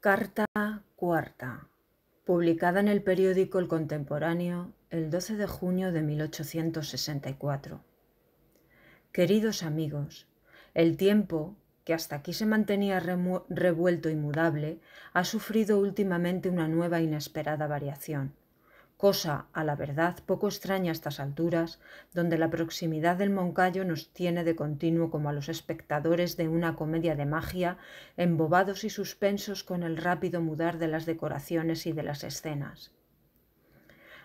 Carta cuarta, publicada en el periódico El Contemporáneo el 12 de junio de 1864. Queridos amigos, el tiempo que hasta aquí se mantenía revuelto y mudable, ha sufrido últimamente una nueva inesperada variación, cosa, a la verdad, poco extraña a estas alturas, donde la proximidad del Moncayo nos tiene de continuo como a los espectadores de una comedia de magia, embobados y suspensos con el rápido mudar de las decoraciones y de las escenas.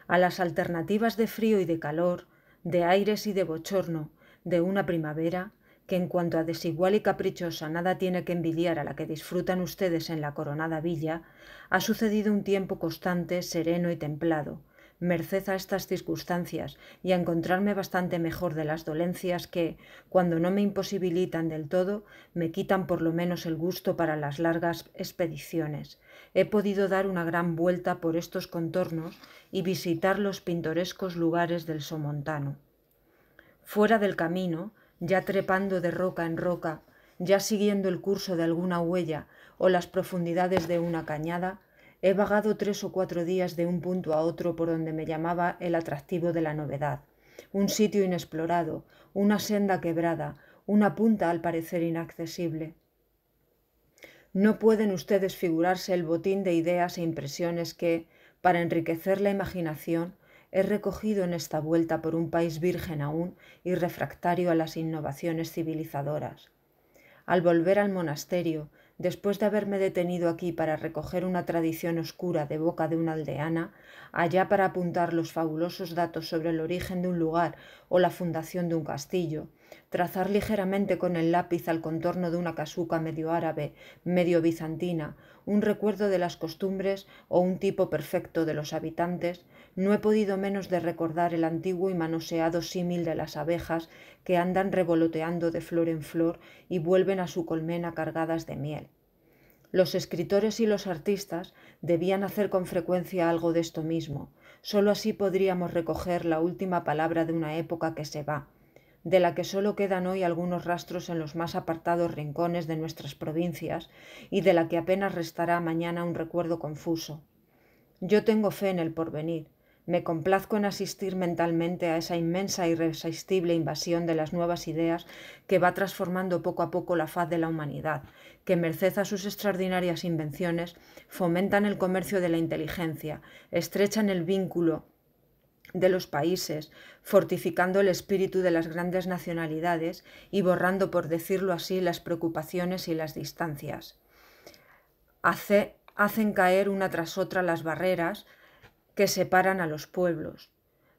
A las alternativas de frío y de calor, de aires y de bochorno, de una primavera, que en cuanto a desigual y caprichosa nada tiene que envidiar a la que disfrutan ustedes en la coronada villa, ha sucedido un tiempo constante, sereno y templado, merced a estas circunstancias y a encontrarme bastante mejor de las dolencias que, cuando no me imposibilitan del todo, me quitan por lo menos el gusto para las largas expediciones. He podido dar una gran vuelta por estos contornos y visitar los pintorescos lugares del Somontano. Fuera del camino, ya trepando de roca en roca, ya siguiendo el curso de alguna huella o las profundidades de una cañada, he vagado tres o cuatro días de un punto a otro por donde me llamaba el atractivo de la novedad, un sitio inexplorado, una senda quebrada, una punta al parecer inaccesible. No pueden ustedes figurarse el botín de ideas e impresiones que, para enriquecer la imaginación, he recogido en esta vuelta por un país virgen aún y refractario a las innovaciones civilizadoras. Al volver al monasterio, después de haberme detenido aquí para recoger una tradición oscura de boca de una aldeana, allá para apuntar los fabulosos datos sobre el origen de un lugar o la fundación de un castillo, trazar ligeramente con el lápiz al contorno de una casuca medio árabe, medio bizantina, un recuerdo de las costumbres o un tipo perfecto de los habitantes, no he podido menos de recordar el antiguo y manoseado símil de las abejas que andan revoloteando de flor en flor y vuelven a su colmena cargadas de miel. Los escritores y los artistas debían hacer con frecuencia algo de esto mismo, sólo así podríamos recoger la última palabra de una época que se va, de la que solo quedan hoy algunos rastros en los más apartados rincones de nuestras provincias y de la que apenas restará mañana un recuerdo confuso. Yo tengo fe en el porvenir, me complazco en asistir mentalmente a esa inmensa e irresistible invasión de las nuevas ideas que va transformando poco a poco la faz de la humanidad, que merced a sus extraordinarias invenciones fomentan el comercio de la inteligencia, estrechan el vínculo de los países, fortificando el espíritu de las grandes nacionalidades y borrando, por decirlo así, las preocupaciones y las distancias. hacen caer una tras otra las barreras que separan a los pueblos.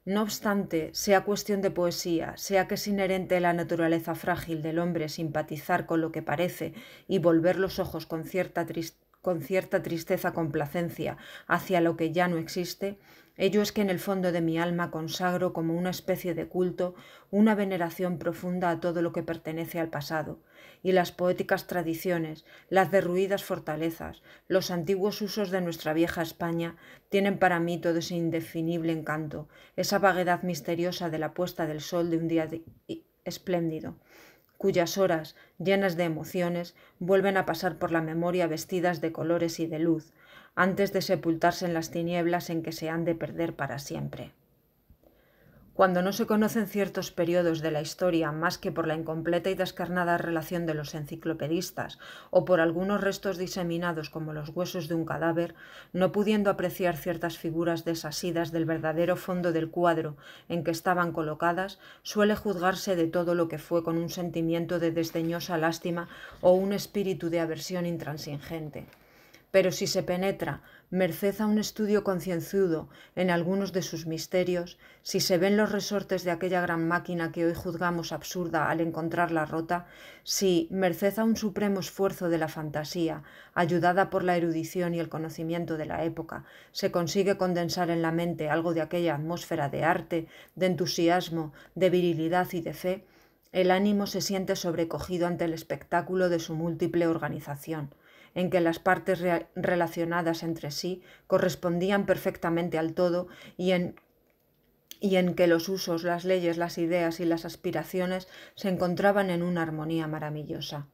No obstante, sea cuestión de poesía, sea que es inherente la naturaleza frágil del hombre simpatizar con lo que parece y volver los ojos con cierta tristeza complacencia hacia lo que ya no existe, Ello es que en el fondo de mi alma consagro como una especie de culto una veneración profunda a todo lo que pertenece al pasado, y las poéticas tradiciones, las derruidas fortalezas, los antiguos usos de nuestra vieja España tienen para mí todo ese indefinible encanto, esa vaguedad misteriosa de la puesta del sol de un día espléndido cuyas horas, llenas de emociones, vuelven a pasar por la memoria vestidas de colores y de luz, antes de sepultarse en las tinieblas en que se han de perder para siempre. Cuando no se conocen ciertos periodos de la historia más que por la incompleta y descarnada relación de los enciclopedistas o por algunos restos diseminados como los huesos de un cadáver, no pudiendo apreciar ciertas figuras desasidas del verdadero fondo del cuadro en que estaban colocadas, suele juzgarse de todo lo que fue con un sentimiento de desdeñosa lástima o un espíritu de aversión intransigente pero si se penetra, merced a un estudio concienzudo en algunos de sus misterios, si se ven los resortes de aquella gran máquina que hoy juzgamos absurda al encontrarla rota, si, merced a un supremo esfuerzo de la fantasía, ayudada por la erudición y el conocimiento de la época, se consigue condensar en la mente algo de aquella atmósfera de arte, de entusiasmo, de virilidad y de fe, el ánimo se siente sobrecogido ante el espectáculo de su múltiple organización en que las partes relacionadas entre sí correspondían perfectamente al todo y en y en que los usos, las leyes, las ideas y las aspiraciones se encontraban en una armonía maravillosa.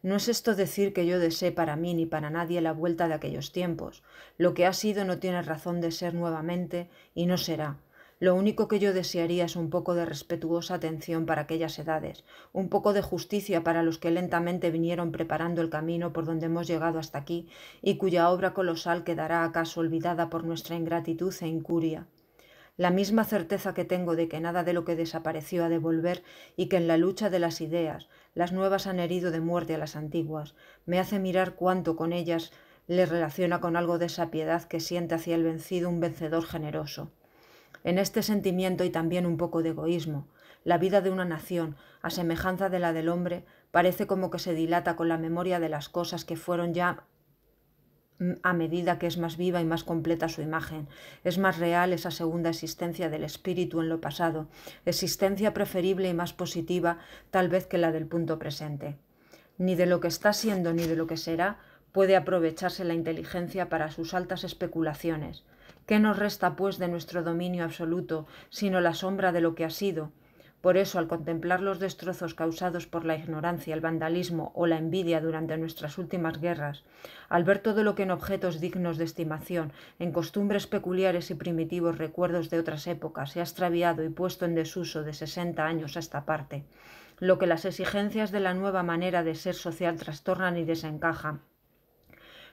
No es esto decir que yo desee para mí ni para nadie la vuelta de aquellos tiempos. Lo que ha sido no tiene razón de ser nuevamente y no será, lo único que yo desearía es un poco de respetuosa atención para aquellas edades, un poco de justicia para los que lentamente vinieron preparando el camino por donde hemos llegado hasta aquí y cuya obra colosal quedará acaso olvidada por nuestra ingratitud e incuria. La misma certeza que tengo de que nada de lo que desapareció ha de volver y que en la lucha de las ideas las nuevas han herido de muerte a las antiguas, me hace mirar cuánto con ellas le relaciona con algo de esa piedad que siente hacia el vencido un vencedor generoso. En este sentimiento y también un poco de egoísmo. La vida de una nación, a semejanza de la del hombre, parece como que se dilata con la memoria de las cosas que fueron ya mm, a medida que es más viva y más completa su imagen. Es más real esa segunda existencia del espíritu en lo pasado, existencia preferible y más positiva tal vez que la del punto presente. Ni de lo que está siendo ni de lo que será puede aprovecharse la inteligencia para sus altas especulaciones. ¿Qué nos resta, pues, de nuestro dominio absoluto, sino la sombra de lo que ha sido? Por eso, al contemplar los destrozos causados por la ignorancia, el vandalismo o la envidia durante nuestras últimas guerras, al ver todo lo que en objetos dignos de estimación, en costumbres peculiares y primitivos recuerdos de otras épocas se ha extraviado y puesto en desuso de sesenta años a esta parte, lo que las exigencias de la nueva manera de ser social trastornan y desencajan,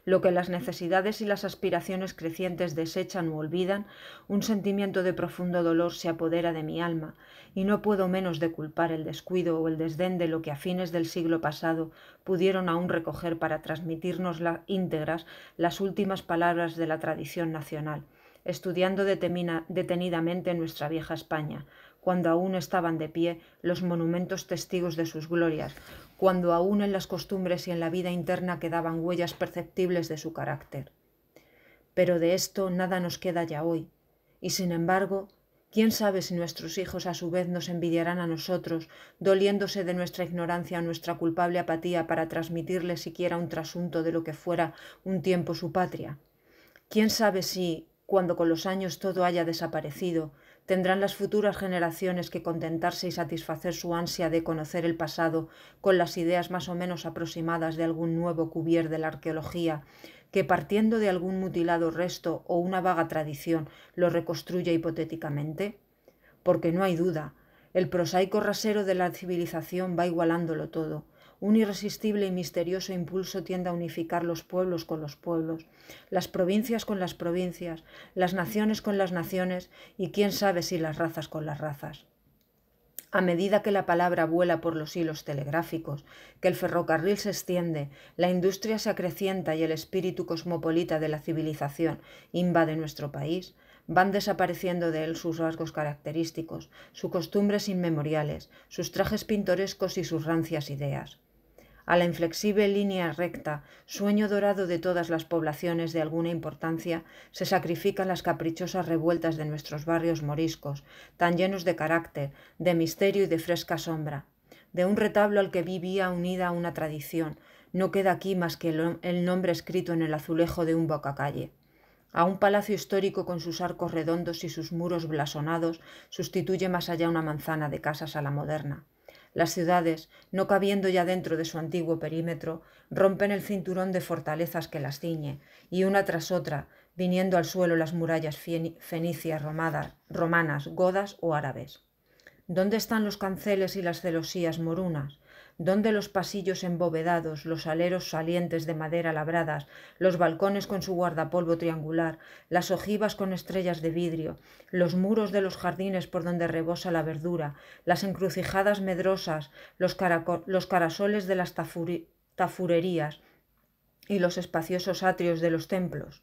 lo que las necesidades y las aspiraciones crecientes desechan u olvidan, un sentimiento de profundo dolor se apodera de mi alma, y no puedo menos de culpar el descuido o el desdén de lo que a fines del siglo pasado pudieron aún recoger para transmitirnos íntegras las últimas palabras de la tradición nacional, estudiando detenidamente nuestra vieja España, cuando aún estaban de pie los monumentos testigos de sus glorias, cuando aún en las costumbres y en la vida interna quedaban huellas perceptibles de su carácter. Pero de esto nada nos queda ya hoy, y sin embargo, quién sabe si nuestros hijos a su vez nos envidiarán a nosotros, doliéndose de nuestra ignorancia o nuestra culpable apatía para transmitirles siquiera un trasunto de lo que fuera un tiempo su patria. Quién sabe si, cuando con los años todo haya desaparecido, tendrán las futuras generaciones que contentarse y satisfacer su ansia de conocer el pasado con las ideas más o menos aproximadas de algún nuevo cubier de la arqueología, que partiendo de algún mutilado resto o una vaga tradición lo reconstruya hipotéticamente? Porque no hay duda, el prosaico rasero de la civilización va igualándolo todo, un irresistible y misterioso impulso tiende a unificar los pueblos con los pueblos, las provincias con las provincias, las naciones con las naciones y quién sabe si las razas con las razas. A medida que la palabra vuela por los hilos telegráficos, que el ferrocarril se extiende, la industria se acrecienta y el espíritu cosmopolita de la civilización invade nuestro país, van desapareciendo de él sus rasgos característicos, sus costumbres inmemoriales, sus trajes pintorescos y sus rancias ideas a la inflexible línea recta, sueño dorado de todas las poblaciones de alguna importancia, se sacrifican las caprichosas revueltas de nuestros barrios moriscos, tan llenos de carácter, de misterio y de fresca sombra. De un retablo al que vivía unida una tradición, no queda aquí más que el nombre escrito en el azulejo de un bocacalle a un palacio histórico con sus arcos redondos y sus muros blasonados, sustituye más allá una manzana de casas a la moderna. Las ciudades, no cabiendo ya dentro de su antiguo perímetro, rompen el cinturón de fortalezas que las ciñe, y una tras otra, viniendo al suelo las murallas fenicias, romanas, godas o árabes. ¿Dónde están los canceles y las celosías morunas? donde los pasillos embovedados, los aleros salientes de madera labradas, los balcones con su guardapolvo triangular, las ojivas con estrellas de vidrio, los muros de los jardines por donde rebosa la verdura, las encrucijadas medrosas, los, carasoles de las tafurerías y los espaciosos atrios de los templos.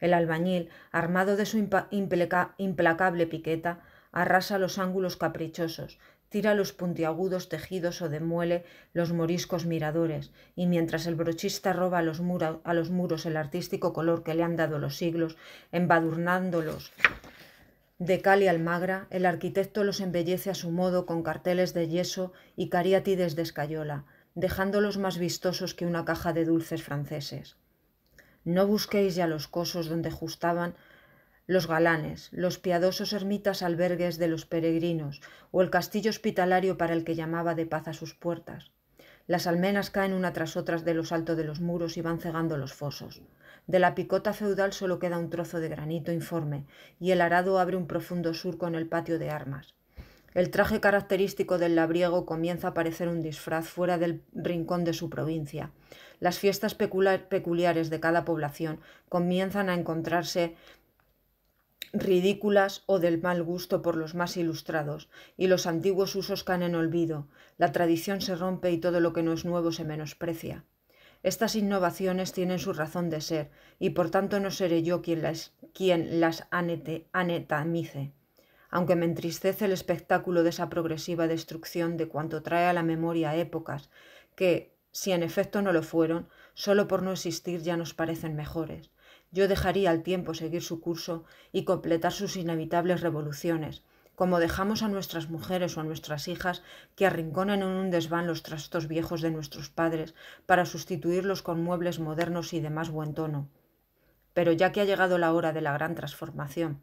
El albañil, armado de su implacable piqueta, arrasa los ángulos caprichosos, tira los puntiagudos tejidos o demuele los moriscos miradores, y mientras el brochista roba a los, muros el artístico color que le han dado los siglos, embadurnándolos de cal y almagra, el arquitecto los embellece a su modo con carteles de yeso y cariátides de escayola, dejándolos más vistosos que una caja de dulces franceses. No busquéis ya los cosos donde justaban los galanes, los piadosos ermitas albergues de los peregrinos, o el castillo hospitalario para el que llamaba de paz a sus puertas. Las almenas caen una tras otras de los altos de los muros y van cegando los fosos. De la picota feudal solo queda un trozo de granito informe, y el arado abre un profundo surco en el patio de armas. El traje característico del labriego comienza a parecer un disfraz fuera del rincón de su provincia. Las fiestas peculiares de cada población comienzan a encontrarse ridículas o del mal gusto por los más ilustrados, y los antiguos usos caen en olvido, la tradición se rompe y todo lo que no es nuevo se menosprecia. Estas innovaciones tienen su razón de ser, y por tanto no seré yo quien las, quien las anetamice, aunque me entristece el espectáculo de esa progresiva destrucción de cuanto trae a la memoria épocas que, si en efecto no lo fueron, solo por no existir ya nos parecen mejores yo dejaría al tiempo seguir su curso y completar sus inevitables revoluciones, como dejamos a nuestras mujeres o a nuestras hijas que arrinconen en un desván los trastos viejos de nuestros padres para sustituirlos con muebles modernos y de más buen tono. Pero ya que ha llegado la hora de la gran transformación,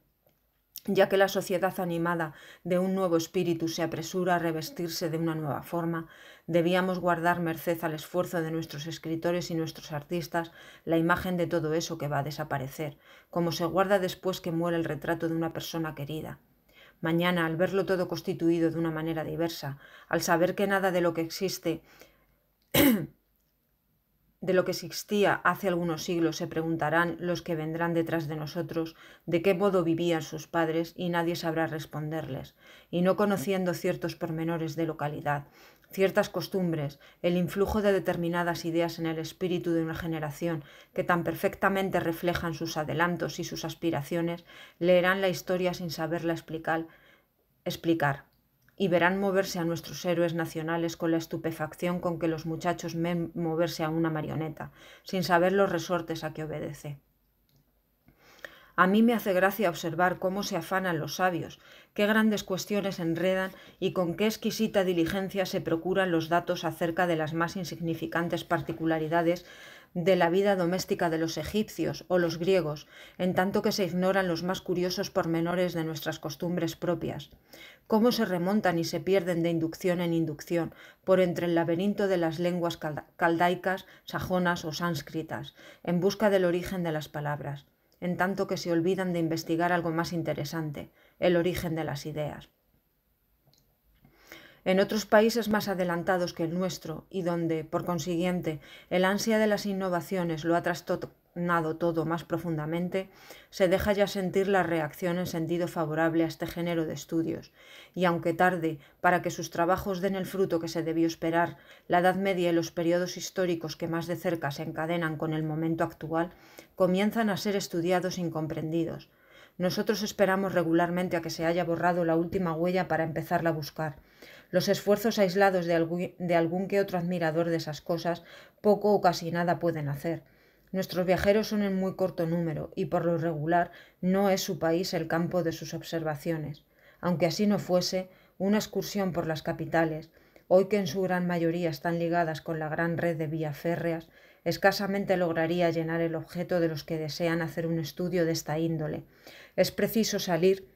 ya que la sociedad animada de un nuevo espíritu se apresura a revestirse de una nueva forma, debíamos guardar merced al esfuerzo de nuestros escritores y nuestros artistas la imagen de todo eso que va a desaparecer, como se guarda después que muere el retrato de una persona querida. Mañana, al verlo todo constituido de una manera diversa, al saber que nada de lo que existe de lo que existía hace algunos siglos se preguntarán los que vendrán detrás de nosotros de qué modo vivían sus padres y nadie sabrá responderles, y no conociendo ciertos pormenores de localidad, ciertas costumbres, el influjo de determinadas ideas en el espíritu de una generación que tan perfectamente reflejan sus adelantos y sus aspiraciones, leerán la historia sin saberla explicar, explicar y verán moverse a nuestros héroes nacionales con la estupefacción con que los muchachos ven moverse a una marioneta, sin saber los resortes a que obedece. A mí me hace gracia observar cómo se afanan los sabios, qué grandes cuestiones enredan y con qué exquisita diligencia se procuran los datos acerca de las más insignificantes particularidades de la vida doméstica de los egipcios o los griegos, en tanto que se ignoran los más curiosos pormenores de nuestras costumbres propias. Cómo se remontan y se pierden de inducción en inducción, por entre el laberinto de las lenguas caldaicas, sajonas o sánscritas, en busca del origen de las palabras, en tanto que se olvidan de investigar algo más interesante, el origen de las ideas. En otros países más adelantados que el nuestro y donde, por consiguiente, el ansia de las innovaciones lo ha trastornado todo más profundamente, se deja ya sentir la reacción en sentido favorable a este género de estudios, y aunque tarde para que sus trabajos den el fruto que se debió esperar, la Edad Media y los periodos históricos que más de cerca se encadenan con el momento actual comienzan a ser estudiados incomprendidos. Nosotros esperamos regularmente a que se haya borrado la última huella para empezarla a buscar los esfuerzos aislados de algún, que otro admirador de esas cosas poco o casi nada pueden hacer. Nuestros viajeros son en muy corto número y por lo regular no es su país el campo de sus observaciones. Aunque así no fuese, una excursión por las capitales, hoy que en su gran mayoría están ligadas con la gran red de vías férreas, escasamente lograría llenar el objeto de los que desean hacer un estudio de esta índole. Es preciso salir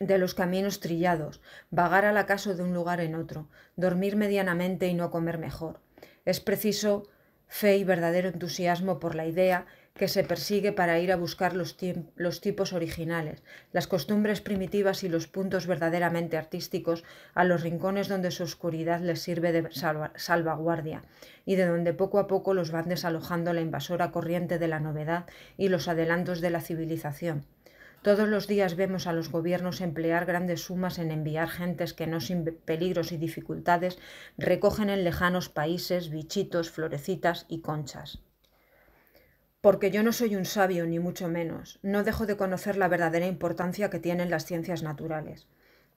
de los caminos trillados, vagar al acaso de un lugar en otro, dormir medianamente y no comer mejor. Es preciso fe y verdadero entusiasmo por la idea que se persigue para ir a buscar los, tipos originales, las costumbres primitivas y los puntos verdaderamente artísticos a los rincones donde su oscuridad les sirve de salvaguardia y de donde poco a poco los van desalojando la invasora corriente de la novedad y los adelantos de la civilización. Todos los días vemos a los gobiernos emplear grandes sumas en enviar gentes que no sin peligros y dificultades recogen en lejanos países bichitos, florecitas y conchas. Porque yo no soy un sabio, ni mucho menos, no dejo de conocer la verdadera importancia que tienen las ciencias naturales.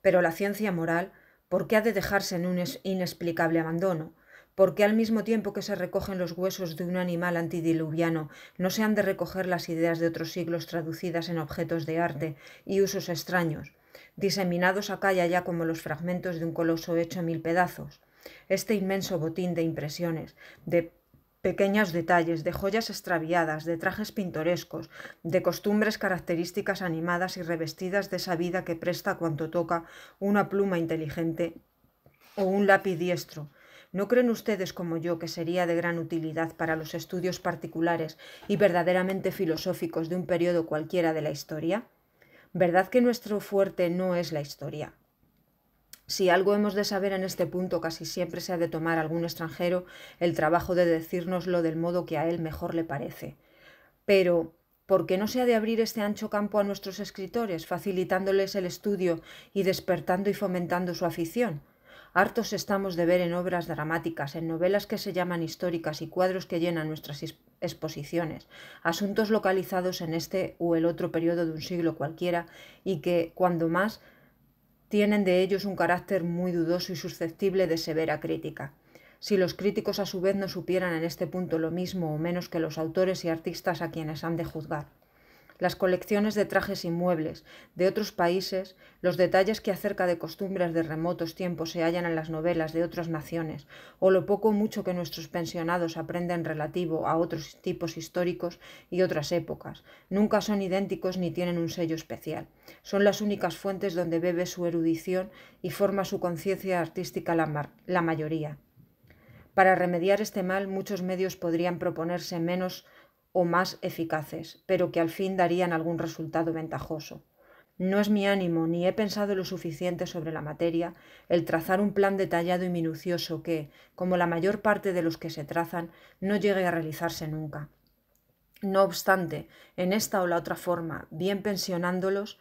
Pero la ciencia moral, ¿por qué ha de dejarse en un inexplicable abandono? porque al mismo tiempo que se recogen los huesos de un animal antidiluviano, no se han de recoger las ideas de otros siglos traducidas en objetos de arte y usos extraños, diseminados acá y allá como los fragmentos de un coloso hecho en mil pedazos. Este inmenso botín de impresiones, de pequeños detalles, de joyas extraviadas, de trajes pintorescos, de costumbres características animadas y revestidas de esa vida que presta cuanto toca una pluma inteligente o un lápiz diestro, ¿No creen ustedes como yo que sería de gran utilidad para los estudios particulares y verdaderamente filosóficos de un periodo cualquiera de la historia? ¿Verdad que nuestro fuerte no es la historia? Si algo hemos de saber en este punto, casi siempre se ha de tomar algún extranjero el trabajo de decírnoslo del modo que a él mejor le parece. Pero, ¿por qué no se ha de abrir este ancho campo a nuestros escritores, facilitándoles el estudio y despertando y fomentando su afición? Hartos estamos de ver en obras dramáticas, en novelas que se llaman históricas y cuadros que llenan nuestras exposiciones, asuntos localizados en este o el otro periodo de un siglo cualquiera y que, cuando más, tienen de ellos un carácter muy dudoso y susceptible de severa crítica. Si los críticos a su vez no supieran en este punto lo mismo o menos que los autores y artistas a quienes han de juzgar las colecciones de trajes y muebles de otros países, los detalles que acerca de costumbres de remotos tiempos se hallan en las novelas de otras naciones, o lo poco o mucho que nuestros pensionados aprenden relativo a otros tipos históricos y otras épocas, nunca son idénticos ni tienen un sello especial. Son las únicas fuentes donde bebe su erudición y forma su conciencia artística la mayoría. Para remediar este mal, muchos medios podrían proponerse menos o más eficaces, pero que al fin darían algún resultado ventajoso. No es mi ánimo, ni he pensado lo suficiente sobre la materia, el trazar un plan detallado y minucioso que, como la mayor parte de los que se trazan, no llegue a realizarse nunca. No obstante, en esta o la otra forma, bien pensionándolos,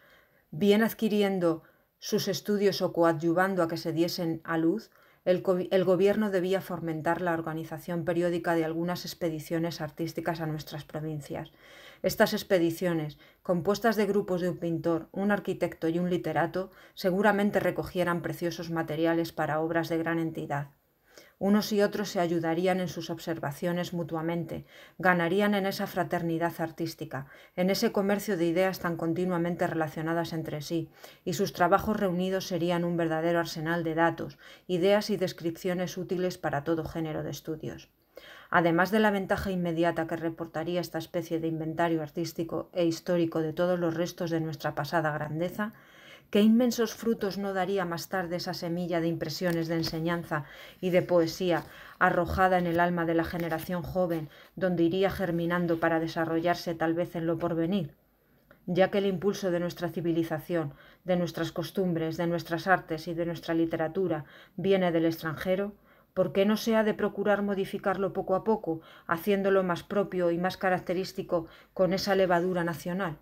bien adquiriendo sus estudios o coadyuvando a que se diesen a luz, el, gobierno debía fomentar la organización periódica de algunas expediciones artísticas a nuestras provincias. Estas expediciones, compuestas de grupos de un pintor, un arquitecto y un literato, seguramente recogieran preciosos materiales para obras de gran entidad. Unos y otros se ayudarían en sus observaciones mutuamente, ganarían en esa fraternidad artística, en ese comercio de ideas tan continuamente relacionadas entre sí, y sus trabajos reunidos serían un verdadero arsenal de datos, ideas y descripciones útiles para todo género de estudios. Además de la ventaja inmediata que reportaría esta especie de inventario artístico e histórico de todos los restos de nuestra pasada grandeza, qué inmensos frutos no daría más tarde esa semilla de impresiones de enseñanza y de poesía arrojada en el alma de la generación joven, donde iría germinando para desarrollarse tal vez en lo porvenir ya que el impulso de nuestra civilización, de nuestras costumbres, de nuestras artes y de nuestra literatura viene del extranjero, ¿por qué no se ha de procurar modificarlo poco a poco, haciéndolo más propio y más característico con esa levadura nacional?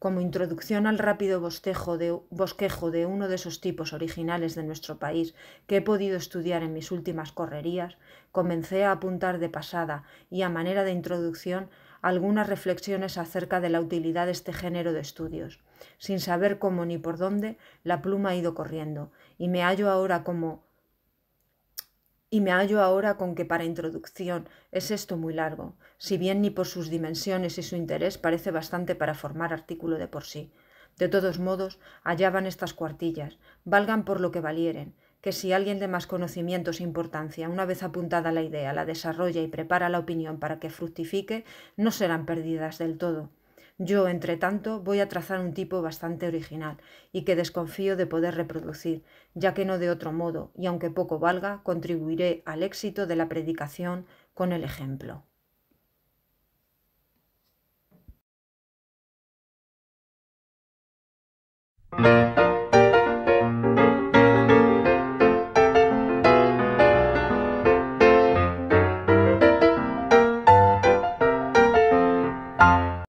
como introducción al rápido bosquejo de uno de esos tipos originales de nuestro país que he podido estudiar en mis últimas correrías, comencé a apuntar de pasada y a manera de introducción algunas reflexiones acerca de la utilidad de este género de estudios. Sin saber cómo ni por dónde, la pluma ha ido corriendo, y me hallo ahora como y me hallo ahora con que para introducción es esto muy largo, si bien ni por sus dimensiones y su interés parece bastante para formar artículo de por sí. De todos modos, allá van estas cuartillas, valgan por lo que valieren, que si alguien de más conocimientos e importancia, una vez apuntada la idea, la desarrolla y prepara la opinión para que fructifique, no serán perdidas del todo. Yo, entre tanto, voy a trazar un tipo bastante original y que desconfío de poder reproducir, ya que no de otro modo, y aunque poco valga, contribuiré al éxito de la predicación con el ejemplo.